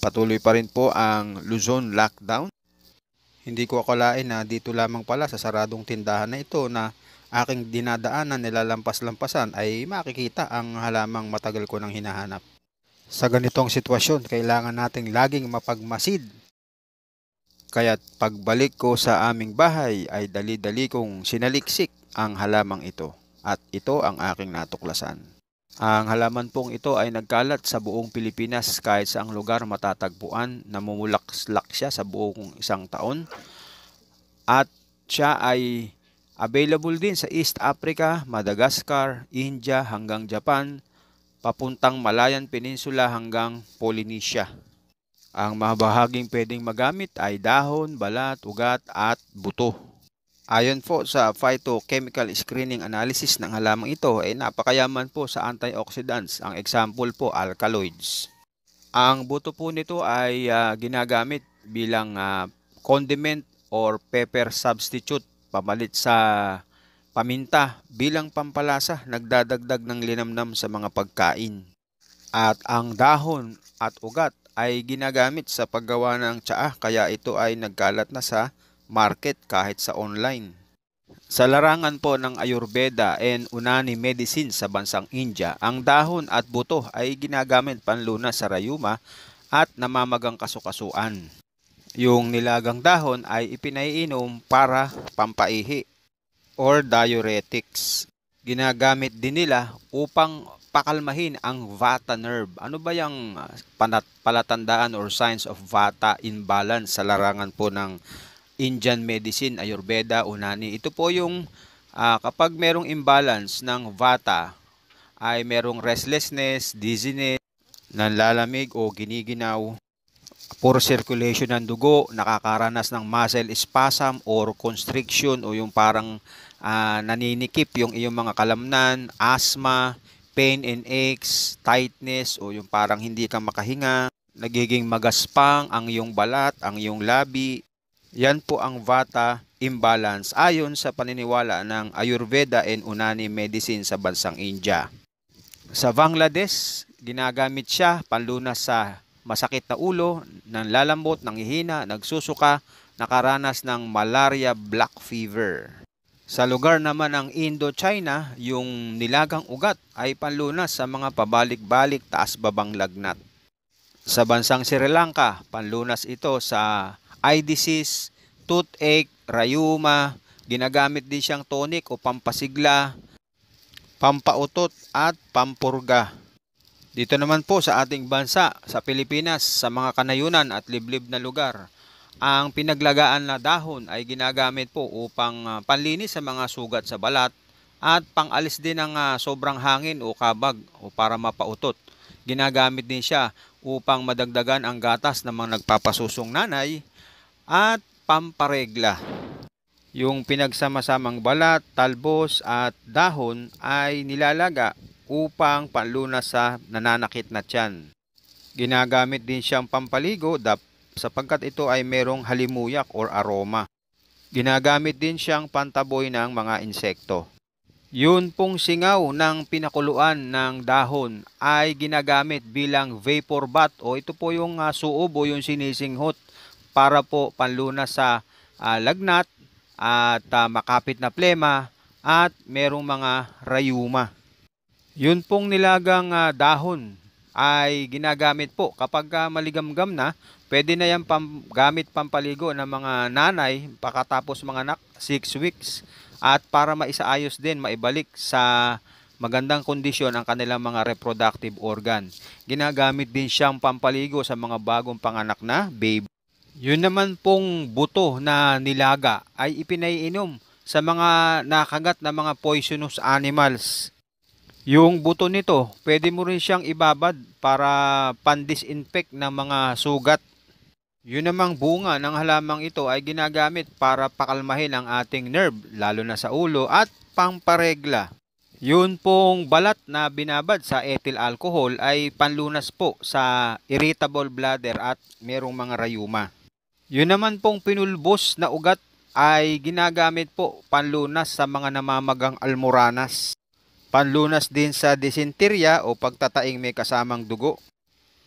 Patuloy pa rin po ang Luzon lockdown. Hindi ko akalain na dito lamang pala sa saradong tindahan na ito na aking dinadaanan nilalampas-lampasan ay makikita ang halamang matagal ko nang hinahanap. Sa ganitong sitwasyon, kailangan nating laging mapagmasid. Kaya't pagbalik ko sa aming bahay ay dali-dali kong sinaliksik ang halamang ito at ito ang aking natuklasan. Ang halaman pong ito ay nagkalat sa buong Pilipinas kahit sa ang lugar matatagpuan, namumulaklak siya sa buong isang taon at siya ay available din sa East Africa, Madagascar, India hanggang Japan, papuntang Malayan Peninsula hanggang Polynesia. Ang mahabahaging pwedeng magamit ay dahon, balat, ugat at buto. Ayon po sa phytochemical screening analysis ng halamang ito ay napakayaman po sa antioxidants, ang example po alkaloids. Ang buto po nito ay uh, ginagamit bilang uh, condiment or pepper substitute pamalit sa paminta bilang pampalasa nagdadagdag ng linamnam sa mga pagkain. At ang dahon at ugat ay ginagamit sa paggawa ng tsaa kaya ito ay nagkalat na sa market kahit sa online. Sa larangan po ng Ayurveda and Unani Medicine sa bansang India, ang dahon at buto ay ginagamit panluna sa rayuma at namamagang kasukasuan. Yung nilagang dahon ay ipinaiinom para pampaihi or diuretics. Ginagamit din nila upang pakalmahin ang vata nerve. Ano ba yung uh, palatandaan or signs of vata imbalance sa larangan po ng Indian medicine, Ayurveda, Unani. Ito po yung uh, kapag merong imbalance ng vata ay merong restlessness, dizziness, nanlalamig o giniginaw, poor circulation ng dugo, nakakaranas ng muscle spasm or constriction o yung parang uh, naninikip yung iyong mga kalamnan, asthma, pain and aches, tightness o yung parang hindi ka makahinga, nagiging magaspang ang iyong balat, ang iyong labi, yan po ang vata imbalance ayon sa paniniwala ng Ayurveda and Unani medicine sa bansang India. Sa Bangladesh, ginagamit siya panlunas sa masakit na ulo, ng lalambot, nanghihina, nagsusuka, nakaranas ng malaria black fever. Sa lugar naman ng Indochina, yung nilagang ugat ay panlunas sa mga pabalik-balik taas-babang lagnat. Sa bansang Sri Lanka, panlunas ito sa eye disease, toothache, rayuma. Ginagamit din siyang tonic o pampasigla, pampautot at pampurga. Dito naman po sa ating bansa, sa Pilipinas, sa mga kanayunan at liblib na lugar, ang pinaglagaan na dahon ay ginagamit po upang ah, panlinis sa mga sugat sa balat at pangalis din ng ah, sobrang hangin o kabag o para mapautot. Ginagamit din siya upang madagdagan ang gatas ng mga nagpapasusong nanay at pamparegla. Yung pinagsama-samang balat, talbos at dahon ay nilalaga upang panlunas sa nananakit na tiyan. Ginagamit din siyang pampaligo sapagkat ito ay merong halimuyak or aroma. Ginagamit din siyang pantaboy ng mga insekto. Yun pong singaw ng pinakuluan ng dahon ay ginagamit bilang vapor bat o ito po yung uh, suob yung sinisinghot para po panlunas sa uh, lagnat at uh, makapit na plema at merong mga rayuma. Yun pong nilagang uh, dahon ay ginagamit po kapag uh, maligamgam na, pwede na yan pam- gamit pampaligo ng mga nanay pakatapos mga anak 6 weeks at para maisaayos din maibalik sa magandang kondisyon ang kanilang mga reproductive organ. Ginagamit din siyang pampaligo sa mga bagong panganak na baby. Yun naman pong buto na nilaga ay ipinaiinom sa mga nakagat na mga poisonous animals. Yung buto nito, pwede mo rin siyang ibabad para pan-disinfect ng mga sugat. Yun namang bunga ng halamang ito ay ginagamit para pakalmahin ang ating nerve, lalo na sa ulo, at pangparegla. Yun pong balat na binabad sa ethyl alcohol ay panlunas po sa irritable bladder at merong mga rayuma. Yun naman pong pinulbos na ugat ay ginagamit po panlunas sa mga namamagang almoranas. Panlunas din sa disenterya o pagtataing may kasamang dugo.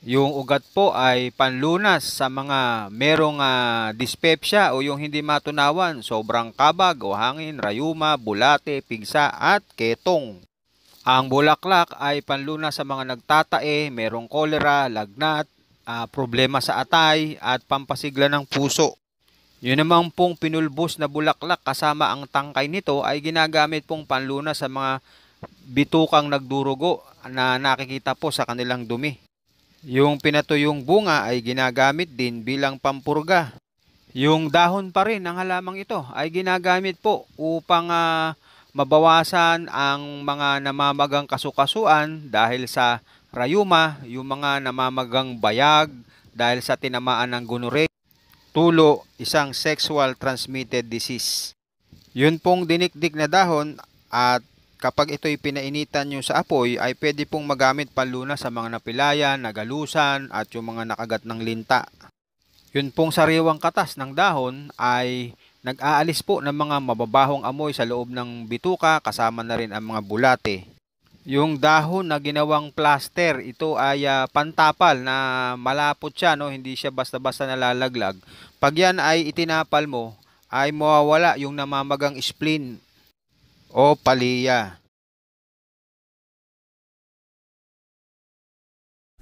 Yung ugat po ay panlunas sa mga merong uh, ah, dyspepsia o yung hindi matunawan, sobrang kabag o hangin, rayuma, bulate, pigsa at ketong. Ang bulaklak ay panlunas sa mga nagtatae, merong kolera, lagnat, uh, problema sa atay at pampasigla ng puso. Yun naman pong pinulbos na bulaklak kasama ang tangkay nito ay ginagamit pong panluna sa mga bitukang nagdurugo na nakikita po sa kanilang dumi. Yung pinatuyong bunga ay ginagamit din bilang pampurga. Yung dahon pa rin ng halamang ito ay ginagamit po upang uh, mabawasan ang mga namamagang kasukasuan dahil sa rayuma, yung mga namamagang bayag dahil sa tinamaan ng gonore. tulo, isang sexual transmitted disease. Yun pong dinikdik na dahon at kapag ito'y pinainitan nyo sa apoy ay pwede pong magamit panluna sa mga napilayan, nagalusan at yung mga nakagat ng linta. Yun pong sariwang katas ng dahon ay nag-aalis po ng mga mababahong amoy sa loob ng bituka kasama na rin ang mga bulate. Yung dahon na ginawang plaster, ito ay uh, pantapal na malapot siya, no? hindi siya basta-basta nalalaglag. Pag yan ay itinapal mo, ay mawawala yung namamagang spleen o paliya.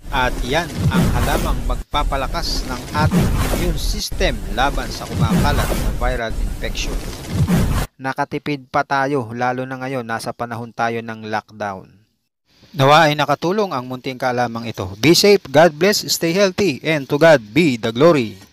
At yan ang halamang magpapalakas ng ating immune system laban sa kumakalat na viral infection nakatipid pa tayo lalo na ngayon nasa panahon tayo ng lockdown. Nawa ay nakatulong ang munting kalamang ito. Be safe, God bless, stay healthy, and to God be the glory.